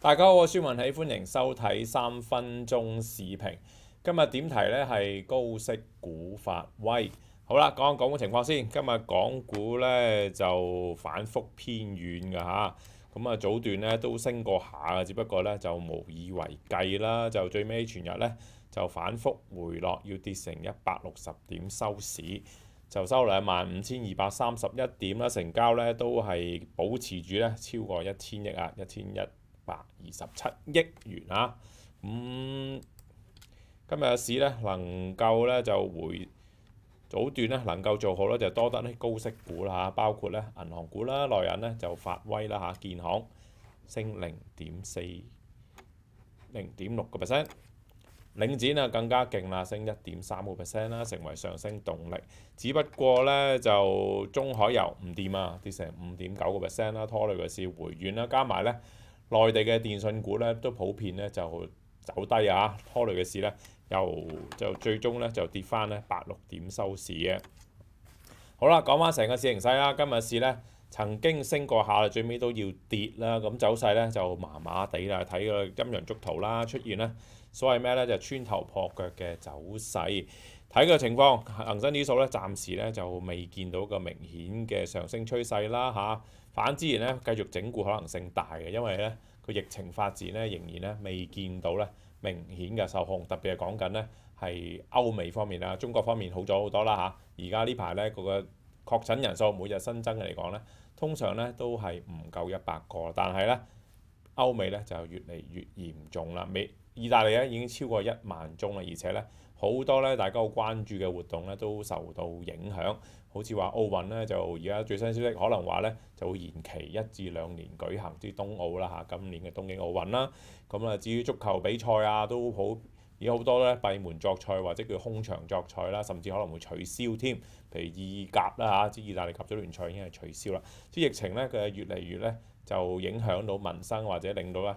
大家好，我孙文喜，欢迎收睇三分钟视频。今日点题呢？系高息股发威。好啦，讲下港股情况先。今日港股呢，就反复偏软噶吓，咁啊早段呢都升过下，只不过呢就无以为继啦。就最尾全日呢。就反覆回落，要跌成一百六十點收市，就收兩萬五千二百三十一點啦。成交咧都係保持住咧超過一千億啊，一千一百二十七億元啊。咁今日嘅市咧能夠咧就回早段咧能夠做好咧就多得啲高息股啦包括咧銀行股啦，內銀咧就發威啦嚇，建行升零點四零點六個 percent。領展啊，更加勁啦，升一點三個 percent 啦，成為上升動力。只不過咧就中海油唔掂啊，跌成五點九個 percent 啦，拖累嘅市回軟啦。加埋咧內地嘅電信股咧都普遍咧就走低啊，拖累嘅市咧又就最終咧就跌翻咧八六點收市嘅。好啦，講翻成個市形勢啦，今日市咧曾經升過下，最尾都要跌啦。咁走勢咧就麻麻地啦，睇個陰陽足圖啦出現呢。所謂咩咧，就穿頭破腳嘅走勢。睇個情況，恒生指數咧，暫時咧就未見到個明顯嘅上升趨勢啦。嚇，反之然咧，繼續整固可能性大嘅，因為咧個疫情發展咧仍然咧未見到咧明顯嘅受控，特別係講緊咧係歐美方面啦，中國方面好咗好多啦嚇。而家呢排咧個確診人數每日新增嘅嚟講咧，通常咧都係唔夠一百個，但係咧歐美咧就越嚟越嚴重啦，意大利咧已經超過一萬宗啦，而且咧好多咧大家好關注嘅活動咧都受到影響。好似話奧運咧就而家最新消息可能話咧就會延期一至兩年舉行，之東奧啦嚇，今年嘅東京奧運啦。咁啊，至於足球比賽啊，都好而好多咧閉門作賽或者叫空場作賽啦，甚至可能會取消添。譬如意甲啦嚇，之意大利甲組聯賽已經係取消啦。即疫情咧佢越嚟越咧就影響到民生或者令到咧。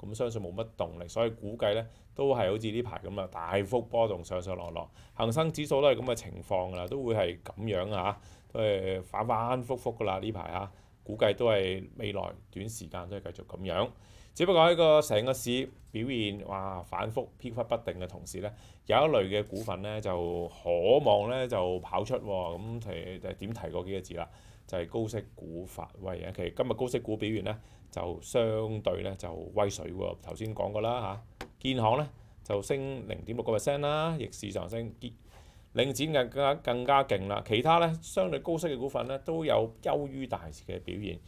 咁相信冇乜動力，所以估計咧都係好似呢排咁啊，大幅波動上上落落，恒生指數都係咁嘅情況㗎啦，都會係咁樣啊，都係反反覆覆㗎啦呢排啊，估計都係未來短時間都係繼續咁樣，只不過喺個成個市表現哇反覆飄忽不定嘅同時咧，有一類嘅股份咧就可望咧就跑出喎，咁提點提過幾字啦？就係高息股發威啊！其實今日高息股表現咧就相對咧就威水喎。頭先講過啦嚇，建行咧就升零點六個 percent 啦，逆市上升，跌領展更加更加勁啦。其他咧相對高息嘅股份咧都有優於大市嘅表現。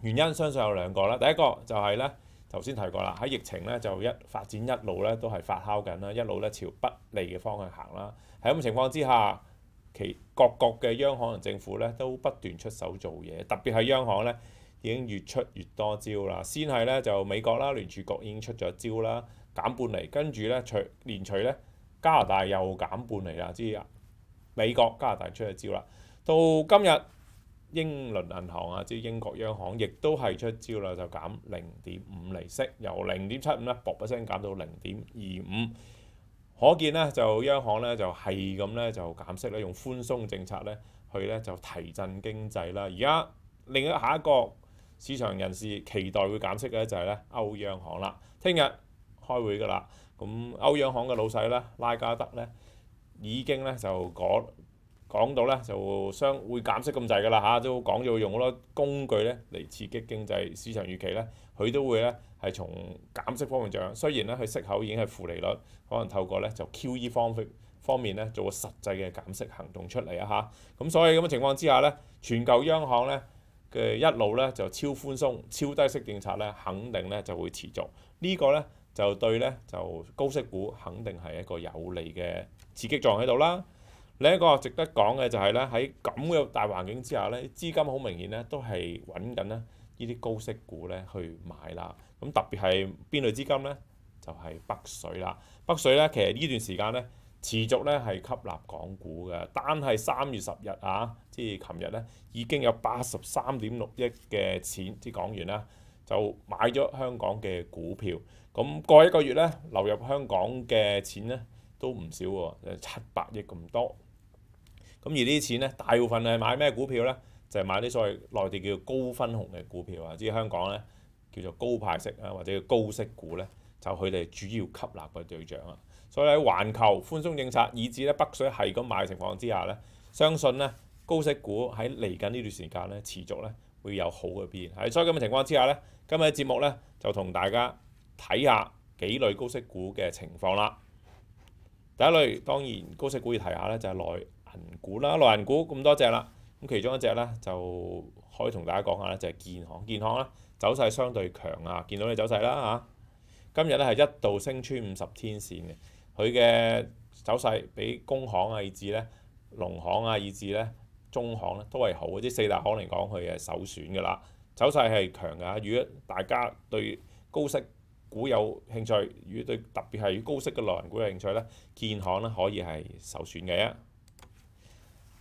原因相信有兩個啦，第一個就係咧頭先提過啦，喺疫情咧就一發展一路咧都係發酵緊啦，一路咧朝不利嘅方向行啦。喺咁情況之下。其各國嘅央行同政府咧都不斷出手做嘢，特別係央行咧已經越出越多招啦。先係咧就美國啦，聯儲局已經出咗招啦，減半嚟，跟住咧除連除咧加拿大又減半嚟啦，知啊？美國加拿大出咗招啦。到今日英倫銀行啊，即英國央行亦都係出招啦，就減零點五利息，由零點七五咧薄一聲減到零點二五。可見咧，就央行咧就係咁咧就減息咧，用寬鬆政策咧去咧就提振經濟啦。而家另一下一個市場人士期待會減息嘅咧就係咧歐央行啦，聽日開會噶啦。咁歐央行嘅老細咧拉加德咧已經咧就講。講到咧就相會減息咁滯㗎啦嚇，都講到用好多工具咧嚟刺激經濟市場預期咧，佢都會咧係從減息方面上，雖然咧佢息口已經係負利率，可能透過咧就 QE 方式方面咧做個實際嘅減息行動出嚟啊嚇。咁所以咁嘅情況之下咧，全球央行咧嘅一路咧就超寬鬆、超低息政策咧肯定咧就會持續。呢個咧就對咧就高息股肯定係一個有利嘅刺激作用喺度啦。另一個值得講嘅就係咧，喺咁嘅大環境之下咧，資金好明顯咧都係揾緊咧呢啲高息股咧去買啦。咁特別係邊類資金咧，就係北水啦。北水咧其實呢段時間咧持續咧係吸納港股嘅，單係三月十日啊，即係琴日咧已經有八十三點六億嘅錢，即係港元啦，就買咗香港嘅股票。咁過一個月咧流入香港嘅錢咧都唔少喎，七百億咁多。咁而啲錢咧，大部分係買咩股票咧？就係買啲所謂內地叫高分紅嘅股票啊，係香港咧叫做高派息啊，或者叫高息股咧，就佢哋主要吸納嘅對象啊。所以喺全球寬鬆政策以至咧北水係咁買嘅情況之下咧，相信咧高息股喺嚟緊呢段時間咧持續咧會有好嘅表現。喺所以咁嘅情況之下咧，今日嘅節目咧就同大家睇下幾類高息股嘅情況啦。第一類當然高息股要提下咧，就係內。恆股啦，內銀股咁多隻啦，咁其中一隻咧就可以同大家講下咧，就係建行。建行啦，走勢相對強啊，見到你走勢啦嚇。今日咧係一度升穿五十天線嘅，佢嘅走勢比工行啊、以至咧、農行啊、以至咧、中行咧都係好。啲四大行嚟講，佢係首選噶啦。走勢係強㗎。如果大家對高息股有興趣，如果對特別係高息嘅內銀股有興趣咧，建行咧可以係首選嘅。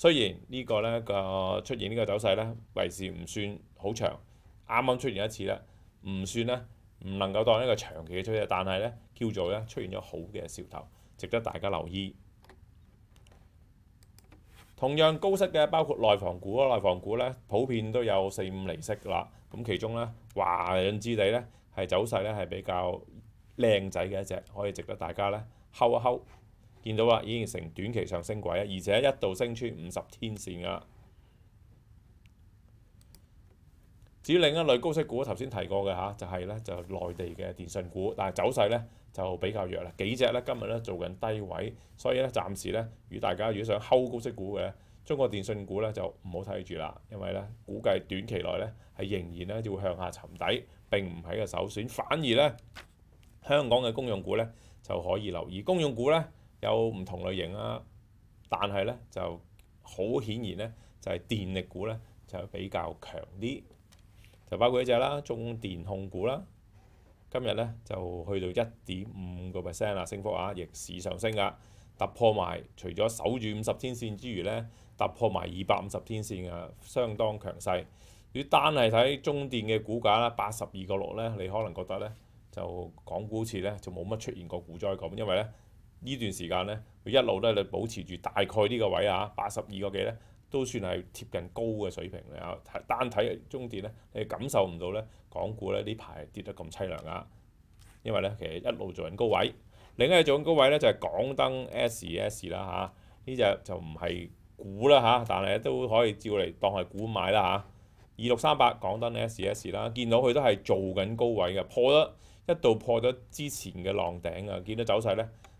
雖然呢個咧個出現呢個走勢咧維持唔算好長，啱啱出現一次呢唔算咧唔能夠當一個長期嘅趨勢，但係咧叫做咧出現咗好嘅兆頭，值得大家留意。同樣高息嘅包括內房股啊，內房股咧普遍都有四五厘息啦。咁其中咧華潤置地咧係走勢咧係比較靚仔嘅一隻，可以值得大家咧睺一睺。見到啊，已經成短期上升軌啦，而且一度升穿五十天線噶啦。至於另一類高息股，頭先提過嘅嚇，就係咧就內地嘅電信股，但係走勢咧就比較弱啦。幾隻咧今日咧做緊低位，所以咧暫時咧與大家如果想睺高息股嘅中國電信股咧就唔好睇住啦，因為咧估計短期內咧係仍然咧要向下沉底，並唔係個首選，反而咧香港嘅公用股咧就可以留意公用股咧。有唔同類型啦，但係咧就好顯然咧就係電力股咧就比較強啲，就包括呢只啦，中電控股啦，今日咧就去到一點五個 percent 啦，升幅啊逆市上升噶，突破埋除咗守住五十天線之餘咧，突破埋二百五十天線啊，相當強勢。如果單係睇中電嘅股價啦，八十二個六咧，你可能覺得咧就港股市咧就冇乜出現過股災咁，因為咧。呢段時間咧，佢一路咧你保持住大概呢個位啊，八十二個幾咧，都算係貼近高嘅水平啦。單睇中跌咧，你感受唔到咧，港股咧呢排跌得咁淒涼啊，因為咧其實一路做緊高位。另一隻做緊高位咧就係港燈 S S 啦嚇，呢隻就唔係股啦嚇，但係都可以照嚟當係股買啦嚇。二六三八港燈 S S 啦，見到佢都係做緊高位嘅，破咗一度破咗之前嘅浪頂啊，見到走勢咧。